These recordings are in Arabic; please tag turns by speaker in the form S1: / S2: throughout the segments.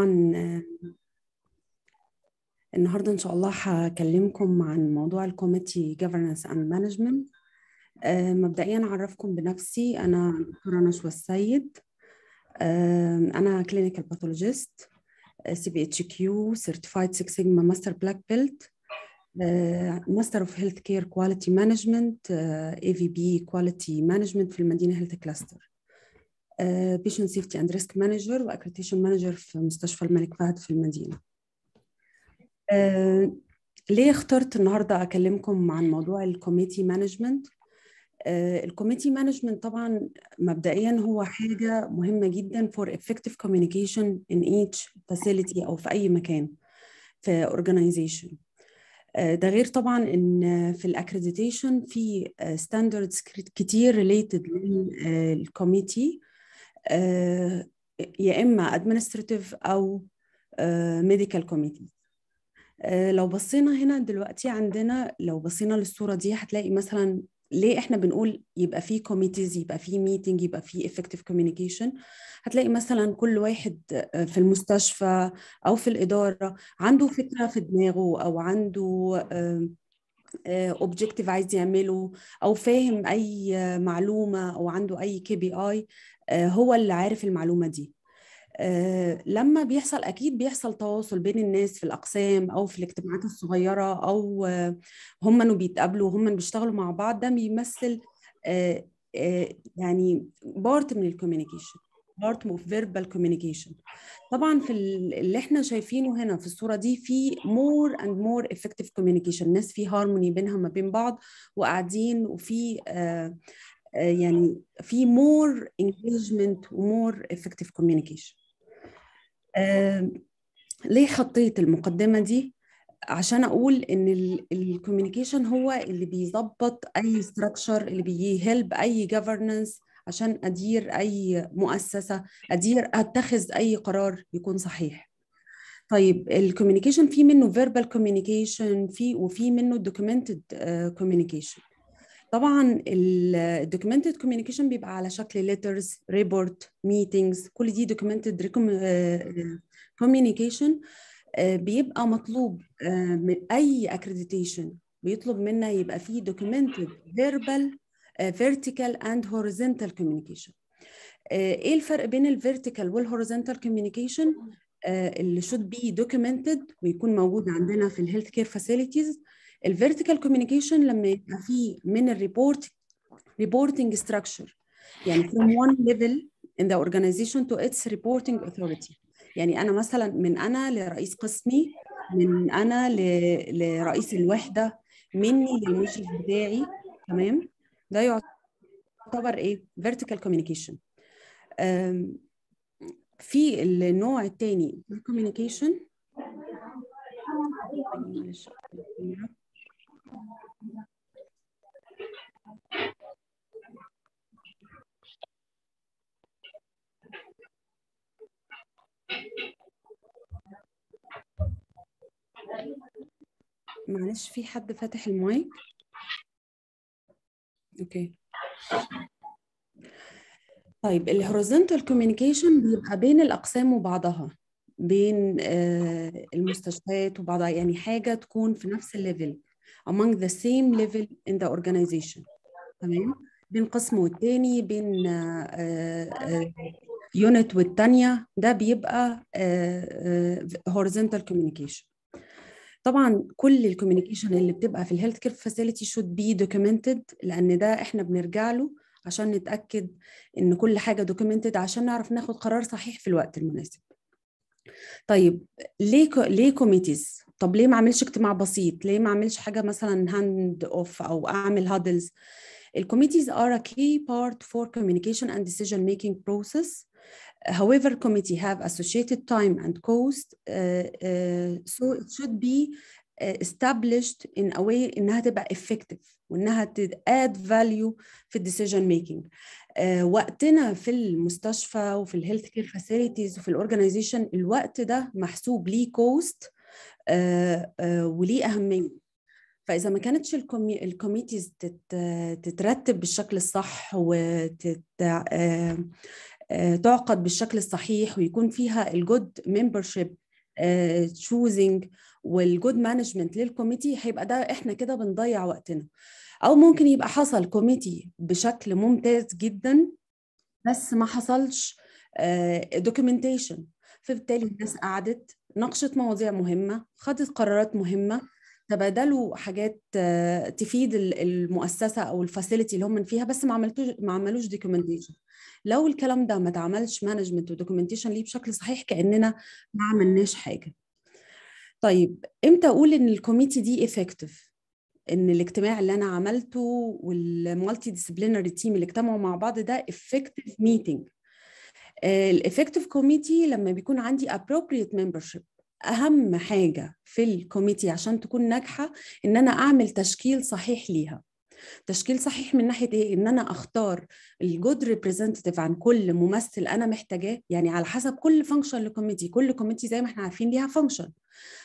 S1: طبعا آه، النهارده ان شاء الله هكلمكم عن موضوع الكوميتي جفرنس اند مانجمنت مبدئيا اعرفكم بنفسي انا دكتوره نشوى السيد آه، انا كلينيكال باثولوجيست سي بي اتش كيو سيرتيفايد 6 سيجما ماستر بلاك بيلت ماستر اوف هيلث كير كواليتي مانجمنت اي في بي كواليتي مانجمنت في المدينه هيلث كلاستر آه، بيشن سيفتي اند ريسك مانجر واكريتيشن مانجر في مستشفى الملك فهد في المدينه آه، ليه اخترت النهارده اكلمكم عن موضوع الكوميتي مانجمنت الكوميتي مانجمنت طبعا مبدئيا هو حاجه مهمه جدا فور effective communication in each facility او في اي مكان في organization آه، ده غير طبعا ان في الاكريديتيشن في ستاندردز كتير ريليتد للكوميتي آه، يا اما administrative او ميديكال آه، كوميتي آه، لو بصينا هنا دلوقتي عندنا لو بصينا للصوره دي هتلاقي مثلا ليه احنا بنقول يبقى في كوميتيز يبقى في ميتنج يبقى في افكتيف كوميونيكيشن هتلاقي مثلا كل واحد في المستشفى او في الاداره عنده فكره في دماغه او عنده اوبجيكتيف عايز يعمله او فاهم اي معلومه او عنده اي كي بي اي آه، هو اللي عارف المعلومه دي آه، لما بيحصل اكيد بيحصل تواصل بين الناس في الاقسام او في الاجتماعات الصغيره او آه، هم انه بيتقابلوا هم بيشتغلوا مع بعض ده بيمثل يعني بارت من الكوميونيكيشن بارت اوف فيربال كوميونيكيشن طبعا في اللي احنا شايفينه هنا في الصوره دي في مور اند مور افكتيف كوميونيكيشن ناس في هارموني بينها ما بين بعض وقاعدين وفي آه، يعني في مور انجيجمنت ومور افكتيف كوميونيكيشن ليه حطيت المقدمه دي عشان اقول ان الكوميونيكيشن هو اللي بيظبط اي ستراكشر اللي بيهلب اي جفرنس عشان ادير اي مؤسسه ادير اتخذ اي قرار يكون صحيح طيب الكوميونيكيشن في منه فيربال كوميونيكيشن في وفي منه دوكيومنتد كوميونيكيشن uh, طبعا الدوكيومنتد كوميونيكيشن بيبقى على شكل ليترز ريبورت ميتينجز كل دي دوكيومنتد كوميونيكيشن آه، آه، بيبقى مطلوب آه، من اي اكريديتيشن بيطلب منا يبقى فيه دوكيومنتد فيربال فيرتيكال اند هوريزونتال كوميونيكيشن ايه الفرق بين الفيرتيكال والهوريزونتال كوميونيكيشن اللي شود بي دوكيومنتد ويكون موجود عندنا في الهيلث كير فاسيلتيز الفيرتيكال كوميونيكيشن لما يبقى فيه من الريبورت ريبورتنج ستراكشر يعني from one level in the organization to its reporting authority يعني انا مثلا من انا لرئيس قسمي من انا ل... لرئيس الوحده مني للمشرف بتاعي تمام ده يعتبر ايه vertical communication في النوع الثاني communication معلش في حد فاتح المايك اوكي طيب الهوريزونتال كوميونيكيشن بيبقى بين الاقسام وبعضها بين آه، المستشفيات وبعضها يعني حاجه تكون في نفس الليفل among the same level in the organization تمام بين قسم والتاني بين يونت آه، آه، والتانية ده بيبقى آه، horizontal communication طبعا كل الكوميونيكيشن اللي بتبقى في الهيلث كير فاسيلتي شود بي دوكيومنتد لان ده احنا بنرجع له عشان نتاكد ان كل حاجه دوكيومنتد عشان نعرف ناخد قرار صحيح في الوقت المناسب طيب ليه ليه كوميتيز طب ليه ما اعملش اجتماع بسيط ليه ما اعملش حاجه مثلا هاند اوف او اعمل هادلز الكوميتيز are a key part for communication and decision making process however committee have associated time and cost uh, uh, so it should be established in a way انها تبقى effective وانها add value في decision making uh, وقتنا في المستشفى وفي الهيلث كير فاسيلتيز وفي الاورجنايزيشن الوقت ده محسوب ليه كوست آه، آه، وليه اهميه فاذا ما كانتش الكومي... الكوميتيز تت... تترتب بالشكل الصح وتت آه، تعقد بالشكل الصحيح ويكون فيها الجود ممبرشيب تشوزنج والجود مانجمنت للكوميتي هيبقى ده احنا كده بنضيع وقتنا او ممكن يبقى حصل كوميتي بشكل ممتاز جدا بس ما حصلش دوكيومنتيشن فبالتالي الناس قعدت ناقشت مواضيع مهمة خدت قرارات مهمة تبادلوا حاجات آه، تفيد المؤسسة أو الفاسيلتي اللي هم فيها بس ما عملتوش ما عملوش دوكيومنتيشن لو الكلام ده ما اتعملش مانجمنت ودوكيومنتيشن ليه بشكل صحيح كأننا ما عملناش حاجة طيب امتى اقول ان الكوميتي دي افكتيف ان الاجتماع اللي انا عملته والمالتي ديسيبلينري تيم اللي اجتمعوا مع بعض ده افكتيف ميتنج الافكتيف كوميتي لما بيكون عندي ابروبريت ممبرشيب اهم حاجه في الكوميتي عشان تكون ناجحه ان انا اعمل تشكيل صحيح ليها تشكيل صحيح من ناحيه ايه ان انا اختار الجود ريبريزنتيف عن كل ممثل انا محتاجاه يعني على حسب كل فانكشن لكوميتي كل كوميتي زي ما احنا عارفين ليها فانكشن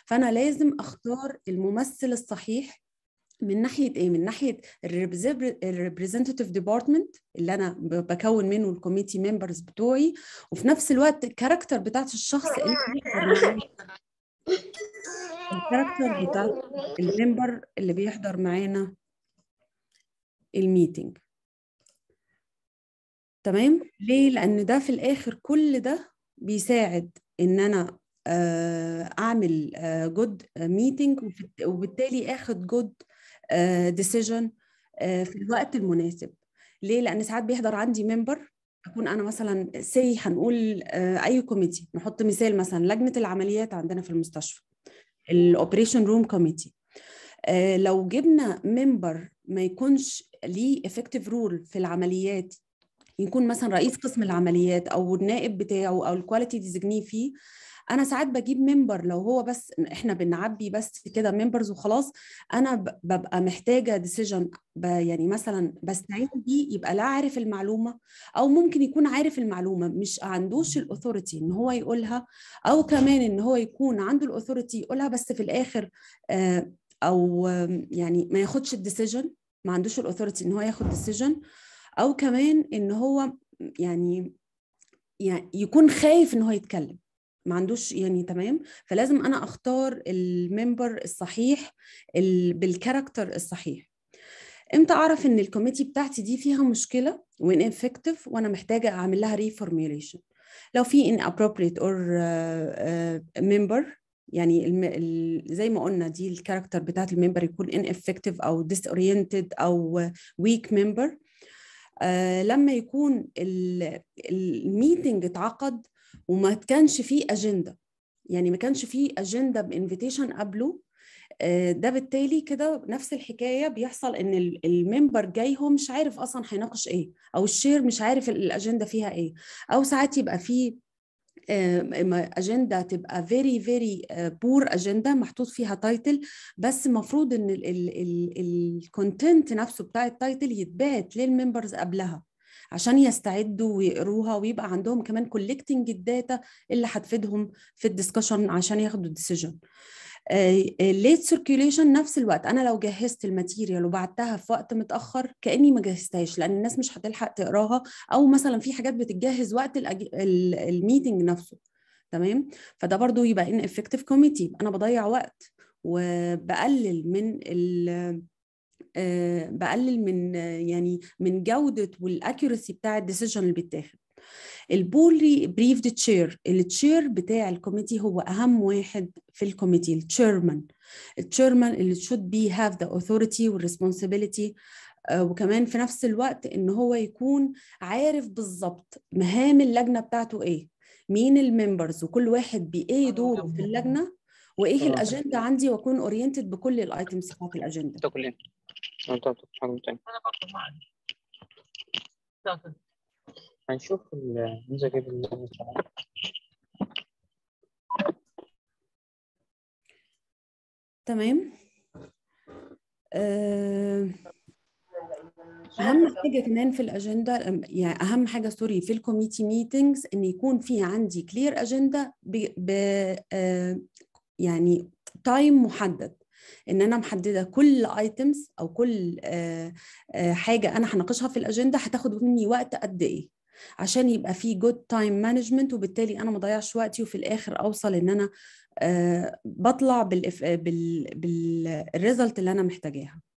S1: فانا لازم اختار الممثل الصحيح من ناحيه ايه من ناحيه الريبريزنتيف ديبارتمنت اللي انا بكون منه الكوميتي ممبرز بتوعي وفي نفس الوقت الكاركتر بتاعت الشخص الكاركتر بتاع الممبر اللي بيحضر معانا الميتنج تمام ليه لان ده في الاخر كل ده بيساعد ان انا آه، اعمل جود آه، ميتنج وبالتالي اخد جود ديسيجن آه، آه، في الوقت المناسب ليه لان ساعات بيحضر عندي ممبر اكون انا مثلا سي هنقول آه، اي كوميتي نحط مثال مثلا لجنه العمليات عندنا في المستشفى الاوبريشن روم كوميتي لو جبنا ممبر ما يكونش ليه افكتيف رول في العمليات يكون مثلا رئيس قسم العمليات او النائب بتاعه او الكواليتي ديزجني فيه انا ساعات بجيب ممبر لو هو بس احنا بنعبي بس كده ممبرز وخلاص انا ببقى محتاجه ديسيجن يعني مثلا بستعين بيه يبقى لا عارف المعلومه او ممكن يكون عارف المعلومه مش عندوش الاثوريتي ان هو يقولها او كمان ان هو يكون عنده الاثوريتي يقولها بس في الاخر آه، او يعني ما ياخدش الديسيجن ما عندوش الاثوريتي ان هو ياخد ديسيجن او كمان ان هو يعني يعني يكون خايف ان هو يتكلم ما عندوش يعني تمام فلازم انا اختار الممبر الصحيح بالكاركتر الصحيح امتى اعرف ان الكوميتي بتاعتي دي فيها مشكله وان انفكتيف وانا محتاجه اعمل لها ريفورميوليشن لو في ان ابروبريت اور ممبر يعني الم... زي ما قلنا دي الكاركتر بتاعت الممبر يكون ان افكتيف او اورينتد او ويك ممبر آه، لما يكون الميتنج اتعقد وما كانش فيه اجنده يعني ما كانش فيه اجنده بانفيتيشن قبله آه، ده بالتالي كده نفس الحكايه بيحصل ان الممبر جاي هو مش عارف اصلا هيناقش ايه او الشير مش عارف الاجنده فيها ايه او ساعات يبقى فيه آه، اجنده تبقى فيري فيري بور اجنده محطوط فيها تايتل بس المفروض ان الكونتنت نفسه بتاع التايتل يتبعت للممبرز قبلها عشان يستعدوا ويقروها ويبقى عندهم كمان كولكتنج الداتا اللي هتفيدهم في الدسكشن عشان ياخدوا الديسيجن الليت آه، سيركيوليشن آه، نفس الوقت انا لو جهزت الماتيريال وبعتها في وقت متاخر كاني ما جهزتهاش لان الناس مش هتلحق تقراها او مثلا في حاجات بتتجهز وقت الميتنج نفسه تمام فده برضو يبقى ان افكتيف كوميتي انا بضيع وقت وبقلل من آه، بقلل من يعني من جوده والاكيورسي بتاع الديسيجن اللي بيتاخد البولي بريفد تشير التشير بتاع الكوميتي هو اهم واحد في الكوميتي التشيرمان التشيرمان اللي شود بي هاف ذا اوثوريتي والريسبونسبيلتي وكمان في نفس الوقت ان هو يكون عارف بالظبط مهام اللجنه بتاعته ايه مين الممبرز وكل واحد بايه دوره في اللجنه وايه الاجنده عندي واكون اورينتد بكل الايتمز بتاعت الاجنده بالضبط انا برضه ما عندي هنشوف النموذج اللي تمام اهم حاجه كمان في الاجنده يعني اهم حاجه سوري في الكوميتي ميتنجز ان يكون في عندي كلير اجنده ب... آه، يعني تايم محدد ان انا محدده كل ايتمز او كل آه، آه، حاجه انا هناقشها في الاجنده هتاخد مني وقت قد ايه عشان يبقى في جود تايم مانجمنت وبالتالي انا ما اضيعش وقتي وفي الاخر اوصل ان انا آه، بطلع بالريزلت اللي انا محتاجاها